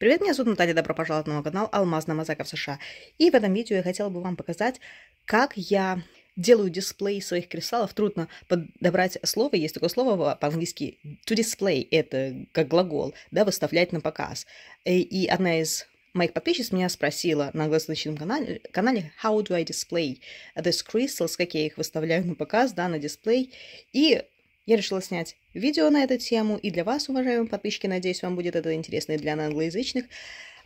Привет, меня зовут Наталья, добро пожаловать на мой канал Алмазная Мозаика в США. И в этом видео я хотела бы вам показать, как я делаю дисплей своих кристаллов. Трудно подобрать слово, есть такое слово по-английски to display, это как глагол, да, выставлять на показ. Э, и одна из моих подписчиц меня спросила на англоязычном канале, канале How do I display these crystals, как я их выставляю на показ, да, на дисплей. И я решила снять видео на эту тему. И для вас, уважаемые подписчики, надеюсь, вам будет это интересно и для англоязычных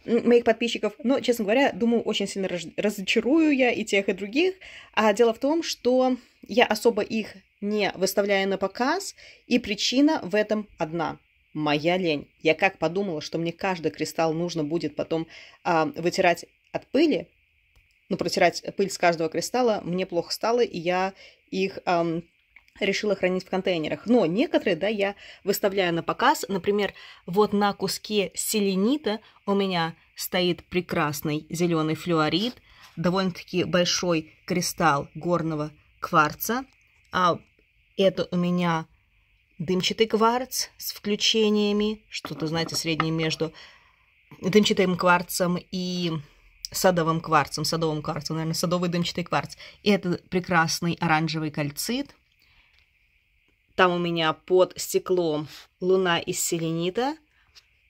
моих подписчиков. Но, честно говоря, думаю, очень сильно раз разочарую я и тех, и других. А дело в том, что я особо их не выставляю на показ, и причина в этом одна – моя лень. Я как подумала, что мне каждый кристалл нужно будет потом а, вытирать от пыли, ну, протирать пыль с каждого кристалла, мне плохо стало, и я их эм, решила хранить в контейнерах. Но некоторые, да, я выставляю на показ. Например, вот на куске селенита у меня стоит прекрасный зеленый флюорит, довольно-таки большой кристалл горного кварца. А это у меня дымчатый кварц с включениями, что-то, знаете, среднее между дымчатым кварцем и садовым кварцем, садовым кварцем, наверное, садовый дымчатый кварц. И это прекрасный оранжевый кальцит – там у меня под стеклом луна из селенита,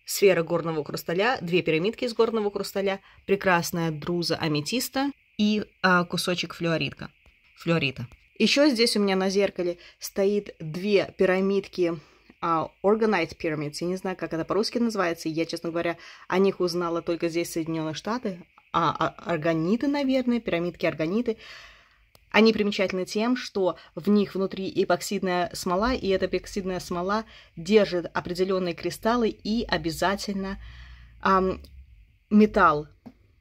сфера горного хрусталя, две пирамидки из горного хрусталя, прекрасная друза аметиста и а, кусочек флюоритка, флюорита. Еще здесь у меня на зеркале стоит две пирамидки а, Organite Pyramids. Я не знаю, как это по-русски называется. Я, честно говоря, о них узнала только здесь, в Соединенных Штатах. А, а, органиты, наверное, пирамидки-органиты. Они примечательны тем, что в них внутри эпоксидная смола, и эта эпоксидная смола держит определенные кристаллы и обязательно эм, металл,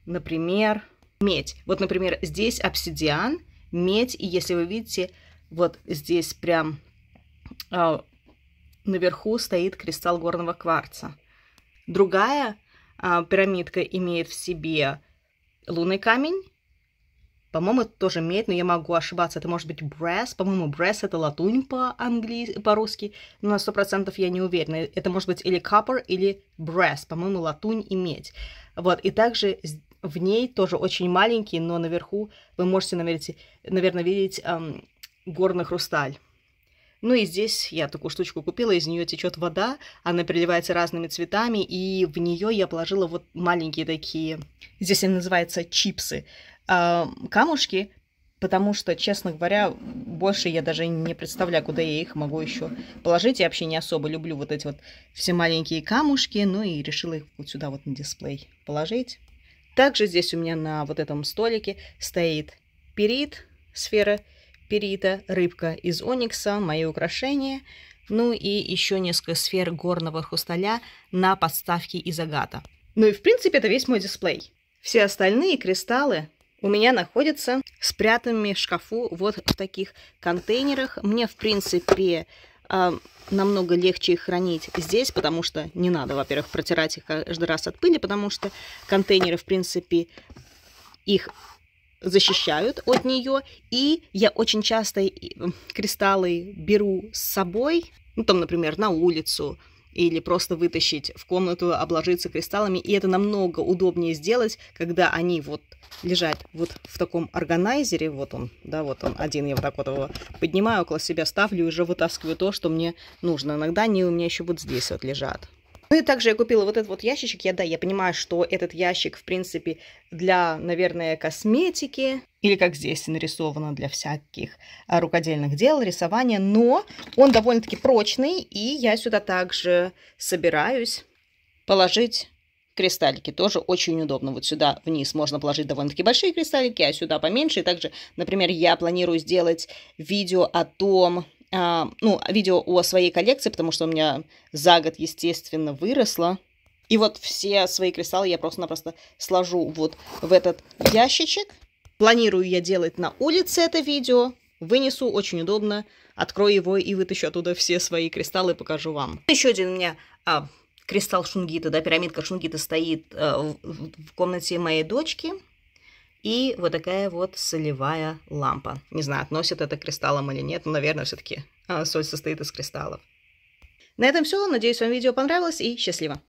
например, медь. Вот, например, здесь обсидиан, медь, и если вы видите, вот здесь прям э, наверху стоит кристалл горного кварца. Другая э, пирамидка имеет в себе лунный камень, по-моему, это тоже медь, но я могу ошибаться. Это может быть brass. По-моему, brass это латунь по-английски, по-русски. Но на 100% я не уверена. Это может быть или copper, или brass. По-моему, латунь и медь. Вот, и также в ней тоже очень маленький, но наверху вы можете, наверное, видеть эм, горный хрусталь. Ну и здесь я такую штучку купила, из нее течет вода, она переливается разными цветами, и в нее я положила вот маленькие такие, здесь они называются чипсы э, камушки, потому что, честно говоря, больше я даже не представляю, куда я их могу еще положить. Я вообще не особо люблю вот эти вот все маленькие камушки, ну и решила их вот сюда вот на дисплей положить. Также здесь у меня на вот этом столике стоит перит, сфера перита, рыбка из оникса, мои украшения, ну и еще несколько сфер горного хрусталя на подставке из агата. Ну и в принципе это весь мой дисплей. Все остальные кристаллы у меня находятся спрятанными в шкафу вот в таких контейнерах. Мне, в принципе, а, намного легче их хранить здесь, потому что не надо, во-первых, протирать их каждый раз от пыли, потому что контейнеры, в принципе, их защищают от нее. И я очень часто э, кристаллы беру с собой, ну, там, например, на улицу, или просто вытащить в комнату, обложиться кристаллами. И это намного удобнее сделать, когда они вот лежат вот в таком органайзере. Вот он, да, вот он один. Я вот так вот его поднимаю, около себя ставлю и уже вытаскиваю то, что мне нужно. Иногда они у меня еще вот здесь вот лежат. Ну и также я купила вот этот вот ящичек. Я, да, я понимаю, что этот ящик, в принципе, для, наверное, косметики или как здесь нарисовано для всяких а, рукодельных дел, рисования, но он довольно-таки прочный, и я сюда также собираюсь положить кристаллики. Тоже очень удобно. Вот сюда вниз можно положить довольно-таки большие кристаллики, а сюда поменьше. И также, например, я планирую сделать видео о том, а, ну, видео о своей коллекции, потому что у меня за год, естественно, выросла. И вот все свои кристаллы я просто-напросто сложу вот в этот ящичек. Планирую я делать на улице это видео. Вынесу, очень удобно. Открою его и вытащу оттуда все свои кристаллы и покажу вам. Еще один у меня а, кристалл шунгита, да, пирамидка шунгита стоит а, в, в комнате моей дочки. И вот такая вот солевая лампа. Не знаю, относит это к кристаллам или нет, но, наверное, все-таки а, соль состоит из кристаллов. На этом все. Надеюсь, вам видео понравилось и счастливо!